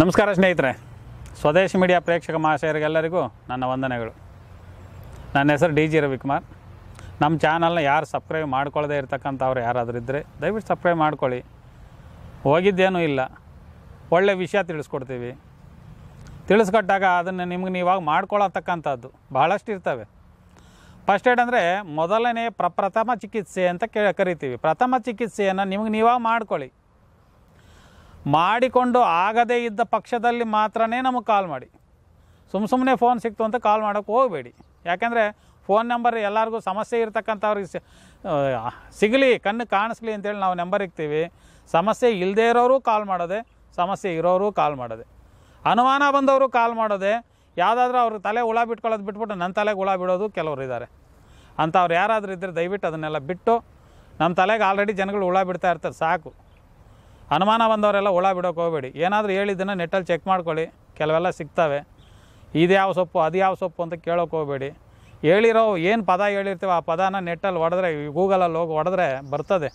ನಮಸ್ಕಾರ ಸ್ನೇಹಿತರೆ ಸ್ವದೇಶಿ ಮೀಡಿಯಾ ಪ್ರೇಕ್ಷಕ ಮಹಾಶಯರಿಗೆಲ್ಲರಿಗೂ ನನ್ನ ವಂದನೆಗಳು ನನ್ನ ಹೆಸರು ಡಿ ಜಿ ರವಿಕುಮಾರ್ ನಮ್ಮ ಚಾನಲ್ನ ಯಾರು ಸಬ್ಸ್ಕ್ರೈಬ್ ಮಾಡ್ಕೊಳ್ಳದೆ ಇರ್ತಕ್ಕಂಥವ್ರು ಯಾರಾದರೂ ಇದ್ದರೆ ದಯವಿಟ್ಟು ಸಬ್ಸ್ಕ್ರೈಬ್ ಮಾಡ್ಕೊಳ್ಳಿ ಹೋಗಿದ್ದೇನೂ ಇಲ್ಲ ಒಳ್ಳೆಯ ವಿಷಯ ತಿಳಿಸ್ಕೊಡ್ತೀವಿ ತಿಳಿಸ್ಕೊಟ್ಟಾಗ ಅದನ್ನು ನಿಮ್ಗೆ ನೀವಾಗ ಮಾಡ್ಕೊಳ್ಳತಕ್ಕಂಥದ್ದು ಬಹಳಷ್ಟು ಇರ್ತವೆ ಫಸ್ಟ್ ಏಡ್ ಅಂದರೆ ಮೊದಲನೇ ಪ್ರಪ್ರಥಮ ಪ್ರಥಮ ಚಿಕಿತ್ಸೆ ಅಂತ ಕೇ ಕರಿತೀವಿ ಪ್ರಥಮ ಚಿಕಿತ್ಸೆಯನ್ನು ನಿಮ್ಗೆ ನೀವಾಗ ಮಾಡ್ಕೊಳ್ಳಿ ಮಾಡಿಕೊಂಡು ಆಗದೇ ಇದ್ದ ಪಕ್ಷದಲ್ಲಿ ಮಾತ್ರನೇ ನಮಗೆ ಕಾಲ್ ಮಾಡಿ ಸುಮ್ಮ ಸುಮ್ಮನೆ ಫೋನ್ ಸಿಕ್ತು ಅಂತ ಕಾಲ್ ಮಾಡೋಕೆ ಹೋಗಬೇಡಿ ಯಾಕೆಂದರೆ ಫೋನ್ ನಂಬರ್ ಎಲ್ಲರಿಗೂ ಸಮಸ್ಯೆ ಇರ್ತಕ್ಕಂಥವ್ರಿಗೆ ಸಿಗಲಿ ಕಣ್ಣು ಕಾಣಿಸ್ಲಿ ಅಂತೇಳಿ ನಾವು ನಂಬರ್ ಇಕ್ತೀವಿ ಸಮಸ್ಯೆ ಇಲ್ಲದೇ ಇರೋರು ಕಾಲ್ ಮಾಡೋದೆ ಸಮಸ್ಯೆ ಇರೋರು ಕಾಲ್ ಮಾಡೋದೆ ಅನುಮಾನ ಬಂದವರು ಕಾಲ್ ಮಾಡೋದೆ ಯಾವುದಾದ್ರೂ ಅವ್ರ ತಲೆ ಹುಳ ಬಿಟ್ಕೊಳ್ಳೋದು ಬಿಟ್ಬಿಟ್ಟು ನನ್ನ ತಲೆಗೆ ಹುಳ ಬಿಡೋದು ಕೆಲವರು ಇದ್ದಾರೆ ಅಂಥವ್ರು ಯಾರಾದರೂ ಇದ್ದರೆ ದಯವಿಟ್ಟು ಅದನ್ನೆಲ್ಲ ಬಿಟ್ಟು ನಮ್ಮ ತಲೆಗೆ ಆಲ್ರೆಡಿ ಜನಗಳು ಹುಳ ಬಿಡ್ತಾ ಇರ್ತಾರೆ ಸಾಕು ಅನುಮಾನ ಬಂದವರೆಲ್ಲ ಹುಳ ಬಿಡೋಕೆ ಹೋಗಬೇಡಿ ಏನಾದರೂ ಹೇಳಿದ್ದನ್ನು ನೆಟ್ಟಲ್ಲಿ ಚೆಕ್ ಮಾಡ್ಕೊಳ್ಳಿ ಕೆಲವೆಲ್ಲ ಸಿಗ್ತವೆ ಇದು ಯಾವ ಸೊಪ್ಪು ಅದು ಯಾವ ಸೊಪ್ಪು ಅಂತ ಕೇಳೋಕೆ ಹೋಗಬೇಡಿ ಹೇಳಿರೋ ಏನು ಪದ ಹೇಳಿರ್ತೀವಿ ಆ ಪದನ ನೆಟ್ಟಲ್ಲಿ ಹೊಡೆದ್ರೆ ಗೂಗಲಲ್ಲಿ ಹೋಗಿ ಹೊಡೆದ್ರೆ ಬರ್ತದೆ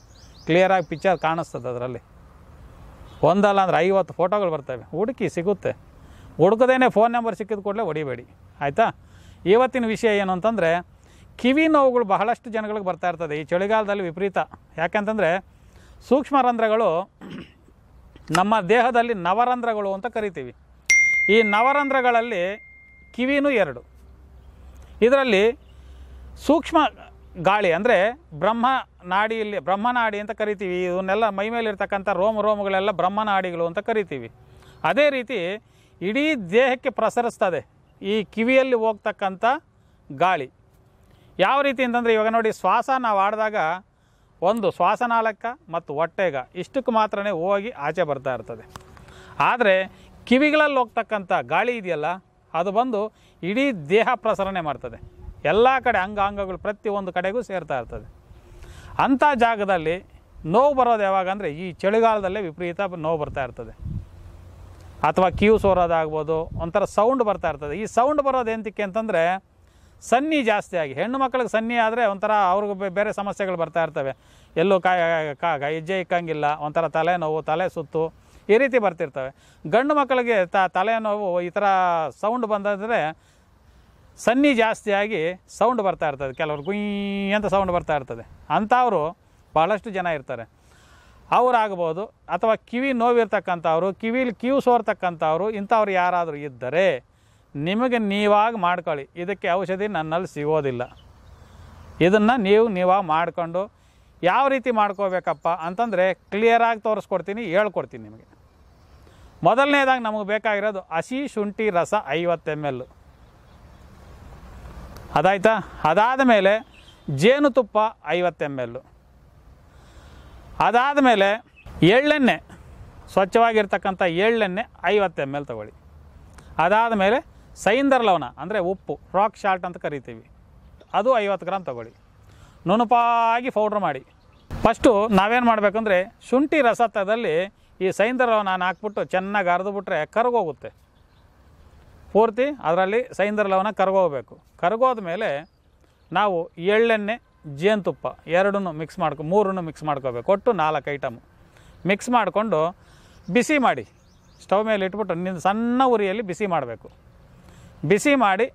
ಕ್ಲಿಯರಾಗಿ ಪಿಕ್ಚರ್ ಕಾಣಿಸ್ತದೆ ಅದರಲ್ಲಿ ಒಂದಲ್ಲ ಅಂದರೆ ಐವತ್ತು ಫೋಟೋಗಳು ಬರ್ತವೆ ಹುಡುಕಿ ಸಿಗುತ್ತೆ ಹುಡುಕದೇನೆ ಫೋನ್ ನಂಬರ್ ಸಿಕ್ಕಿದ ಕೂಡಲೇ ಹೊಡಿಬೇಡಿ ಆಯಿತಾ ಇವತ್ತಿನ ವಿಷಯ ಏನು ಅಂತಂದರೆ ಕಿವಿ ನೋವುಗಳು ಬಹಳಷ್ಟು ಜನಗಳಿಗೆ ಬರ್ತಾ ಇರ್ತದೆ ಈ ಚಳಿಗಾಲದಲ್ಲಿ ವಿಪರೀತ ಯಾಕೆಂತಂದರೆ ಸೂಕ್ಷ್ಮ ರಂಧ್ರಗಳು ನಮ್ಮ ದೇಹದಲ್ಲಿ ನವರಂಧ್ರಗಳು ಅಂತ ಕರಿತೀವಿ ಈ ನವರಂಧ್ರಗಳಲ್ಲಿ ಕಿವಿನೂ ಎರಡು ಇದರಲ್ಲಿ ಸೂಕ್ಷ್ಮ ಗಾಳಿ ಅಂದರೆ ಬ್ರಹ್ಮ ನಾಡಿಯಲ್ಲಿ ಬ್ರಹ್ಮನಾಡಿ ಅಂತ ಕರಿತೀವಿ ಇವನ್ನೆಲ್ಲ ಮೈ ಮೇಲಿರ್ತಕ್ಕಂಥ ರೋಮ ರೋಮಗಳೆಲ್ಲ ಬ್ರಹ್ಮನಾಡಿಗಳು ಅಂತ ಕರಿತೀವಿ ಅದೇ ರೀತಿ ಇಡೀ ದೇಹಕ್ಕೆ ಪ್ರಸರಿಸ್ತದೆ ಈ ಕಿವಿಯಲ್ಲಿ ಹೋಗ್ತಕ್ಕಂಥ ಗಾಳಿ ಯಾವ ರೀತಿ ಅಂತಂದರೆ ಇವಾಗ ನೋಡಿ ಶ್ವಾಸ ನಾವು ಆಡಿದಾಗ ಒಂದು ಶ್ವಾಸನಾಳಕ್ಕ ಮತ್ತು ಹೊಟ್ಟೆಗ ಇಷ್ಟಕ್ಕೆ ಮಾತ್ರ ಹೋಗಿ ಆಚೆ ಬರ್ತಾ ಇರ್ತದೆ ಆದರೆ ಕಿವಿಗಳಲ್ಲಿ ಹೋಗ್ತಕ್ಕಂಥ ಗಾಳಿ ಇದೆಯಲ್ಲ ಅದು ಬಂದು ಇಡೀ ದೇಹ ಪ್ರಸರಣೆ ಮಾಡ್ತದೆ ಎಲ್ಲ ಕಡೆ ಅಂಗಾಂಗಗಳು ಪ್ರತಿಯೊಂದು ಕಡೆಗೂ ಸೇರ್ತಾ ಇರ್ತದೆ ಅಂಥ ಜಾಗದಲ್ಲಿ ನೋವು ಬರೋದು ಯಾವಾಗ ಅಂದರೆ ಈ ಚಳಿಗಾಲದಲ್ಲೇ ವಿಪರೀತ ನೋವು ಬರ್ತಾ ಇರ್ತದೆ ಅಥವಾ ಕ್ಯೂ ಸೋರೋದಾಗ್ಬೋದು ಒಂಥರ ಸೌಂಡ್ ಬರ್ತಾ ಇರ್ತದೆ ಈ ಸೌಂಡ್ ಬರೋದು ಎಂತಕ್ಕೆ ಅಂತಂದರೆ ಸನ್ನಿ ಜಾಸ್ತಿಯಾಗಿ ಹೆಣ್ಣು ಮಕ್ಕಳಿಗೆ ಸನ್ನಿ ಆದರೆ ಒಂಥರ ಅವ್ರಿಗೂ ಬೇರೆ ಸಮಸ್ಯೆಗಳು ಬರ್ತಾ ಇರ್ತವೆ ಎಲ್ಲೂ ಕಾಯ ಹೆಜ್ಜೆ ಇಕ್ಕಂಗಿಲ್ಲ ಒಂಥರ ತಲೆನೋವು ತಲೆ ಸುತ್ತು ಈ ರೀತಿ ಬರ್ತಿರ್ತವೆ ಗಂಡು ಮಕ್ಕಳಿಗೆ ತ ತಲೆನೋವು ಈ ಥರ ಸೌಂಡ್ ಬಂದರೆ ಸನ್ನಿ ಜಾಸ್ತಿಯಾಗಿ ಸೌಂಡ್ ಬರ್ತಾ ಇರ್ತದೆ ಕೆಲವರು ಗುಯ್ ಅಂತ ಸೌಂಡ್ ಬರ್ತಾ ಇರ್ತದೆ ಅಂಥವರು ಬಹಳಷ್ಟು ಜನ ಇರ್ತಾರೆ ಅವರಾಗ್ಬೋದು ಅಥವಾ ಕಿವಿ ನೋವಿರ್ತಕ್ಕಂಥವ್ರು ಕಿವಿಲಿ ಕಿವಿ ಸೋರ್ತಕ್ಕಂಥವ್ರು ಇಂಥವ್ರು ಯಾರಾದರೂ ಇದ್ದರೆ ನಿಮಗೆ ನೀವಾಗ ಮಾಡ್ಕೊಳ್ಳಿ ಇದಕ್ಕೆ ಔಷಧಿ ನನ್ನಲ್ಲಿ ಸಿಗೋದಿಲ್ಲ ಇದನ್ನು ನೀವು ನೀವಾಗ ಮಾಡಿಕೊಂಡು ಯಾವ ರೀತಿ ಮಾಡ್ಕೋಬೇಕಪ್ಪ ಅಂತಂದರೆ ಕ್ಲಿಯರಾಗಿ ತೋರಿಸ್ಕೊಡ್ತೀನಿ ಹೇಳ್ಕೊಡ್ತೀನಿ ನಿಮಗೆ ಮೊದಲನೇದಾಗಿ ನಮಗೆ ಬೇಕಾಗಿರೋದು ಹಸಿ ಶುಂಠಿ ರಸ ಐವತ್ತು ಎಮ್ ಎಲ್ ಅದಾಯ್ತಾ ಅದಾದ ಮೇಲೆ ಜೇನುತುಪ್ಪ ಐವತ್ತು ಎಮ್ ಎಲ್ ಅದಾದ ಮೇಲೆ ಎಳ್ಳೆಣ್ಣೆ ಸ್ವಚ್ಛವಾಗಿರ್ತಕ್ಕಂಥ ಎಳ್ಳೆಣ್ಣೆ ಐವತ್ತು ಎಮ್ ಎಲ್ ತೊಗೊಳ್ಳಿ ಅದಾದ ಮೇಲೆ ಸೈಂದರ್ ಲವಣ ಅಂದರೆ ಉಪ್ಪು ರಾಕ್ ಶಾಲ್ಟ್ ಅಂತ ಕರಿತೀವಿ ಅದು ಐವತ್ತು ಗ್ರಾಮ್ ತಗೊಳ್ಳಿ ನುಣುಪಾಗಿ ಪೌಡ್ರ್ ಮಾಡಿ ಫಸ್ಟು ನಾವೇನು ಮಾಡಬೇಕಂದ್ರೆ ಶುಂಠಿ ರಸತದಲ್ಲಿ ಈ ಸೈಂದರ್ ಲವಣ ಹಾಕ್ಬಿಟ್ಟು ಚೆನ್ನಾಗಿ ಅರ್ದು ಬಿಟ್ಟರೆ ಕರಗೋಗುತ್ತೆ ಪೂರ್ತಿ ಅದರಲ್ಲಿ ಸೈಂದರ್ ಲವಣ ಕರಗೋಗಬೇಕು ಕರಗೋದ ಮೇಲೆ ನಾವು ಎಳ್ಳೆಣ್ಣೆ ಜೇನುತುಪ್ಪ ಎರಡನ್ನೂ ಮಿಕ್ಸ್ ಮಾಡ್ಕೊ ಮೂರನ್ನು ಮಿಕ್ಸ್ ಮಾಡ್ಕೋಬೇಕು ಒಟ್ಟು ನಾಲ್ಕು ಐಟಮು ಮಿಕ್ಸ್ ಮಾಡಿಕೊಂಡು ಬಿಸಿ ಮಾಡಿ ಸ್ಟವ್ ಮೇಲೆ ಇಟ್ಬಿಟ್ಟು ನಿನ್ನ ಸಣ್ಣ ಉರಿಯಲ್ಲಿ ಬಿಸಿ ಮಾಡಬೇಕು ಬಿಸಿ ಮಾಡಿ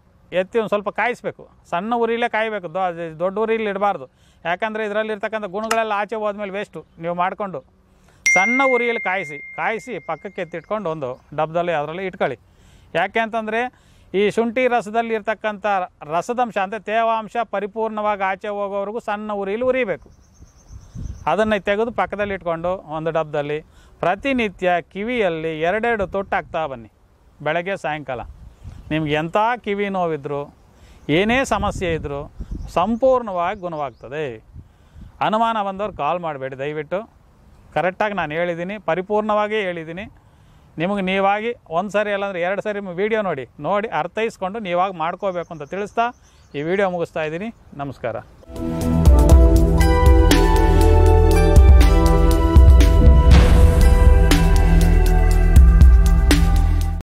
ಎತ್ತಿ ಒಂದು ಸ್ವಲ್ಪ ಕಾಯಿಸ್ಬೇಕು ಸಣ್ಣ ಉರಿಲೇ ಕಾಯಬೇಕು ದೊ ದೊಡ್ಡ ಉರಿಲಿ ಇಡಬಾರ್ದು ಯಾಕಂದರೆ ಇದರಲ್ಲಿರ್ತಕ್ಕಂಥ ಗುಣಗಳೆಲ್ಲ ಆಚೆ ಹೋದ್ಮೇಲೆ ವೇಸ್ಟು ನೀವು ಮಾಡಿಕೊಂಡು ಸಣ್ಣ ಉರಿಯಲ್ಲಿ ಕಾಯಿಸಿ ಕಾಯಿಸಿ ಪಕ್ಕಕ್ಕೆ ಎತ್ತಿಟ್ಕೊಂಡು ಒಂದು ಡಬ್ಬದಲ್ಲಿ ಅದರಲ್ಲಿ ಇಟ್ಕೊಳ್ಳಿ ಯಾಕೆ ಅಂತಂದರೆ ಈ ಶುಂಠಿ ರಸದಲ್ಲಿ ಇರ್ತಕ್ಕಂಥ ರಸದಂಶ ಅಂದರೆ ತೇವಾಂಶ ಪರಿಪೂರ್ಣವಾಗಿ ಆಚೆ ಹೋಗೋವರೆಗೂ ಸಣ್ಣ ಉರಿಯಲ್ಲಿ ಉರಿಬೇಕು ಅದನ್ನು ತೆಗೆದು ಪಕ್ಕದಲ್ಲಿ ಇಟ್ಕೊಂಡು ಒಂದು ಡಬ್ಬದಲ್ಲಿ ಪ್ರತಿನಿತ್ಯ ಕಿವಿಯಲ್ಲಿ ಎರಡೆರಡು ತೊಟ್ಟಾಗ್ತಾ ಬನ್ನಿ ಬೆಳಗ್ಗೆ ಸಾಯಂಕಾಲ ನಿಮ್ಗೆ ಎಂಥ ಕಿವಿ ನೋವಿದ್ರು ಏನೇ ಸಮಸ್ಯೆ ಇದ್ದರೂ ಸಂಪೂರ್ಣವಾಗಿ ಗುಣವಾಗ್ತದೆ ಅನುಮಾನ ಬಂದವ್ರು ಕಾಲ್ ಮಾಡಬೇಡಿ ದಯವಿಟ್ಟು ಕರೆಕ್ಟಾಗಿ ನಾನು ಹೇಳಿದ್ದೀನಿ ಪರಿಪೂರ್ಣವಾಗಿ ಹೇಳಿದ್ದೀನಿ ನಿಮಗೆ ನೀವಾಗಿ ಒಂದು ಸರಿ ಇಲ್ಲಾಂದ್ರೆ ಎರಡು ಸರಿ ವೀಡಿಯೋ ನೋಡಿ ನೋಡಿ ಅರ್ಥೈಸ್ಕೊಂಡು ನೀವಾಗಿ ಮಾಡ್ಕೋಬೇಕು ಅಂತ ತಿಳಿಸ್ತಾ ಈ ವಿಡಿಯೋ ಮುಗಿಸ್ತಾ ಇದ್ದೀನಿ ನಮಸ್ಕಾರ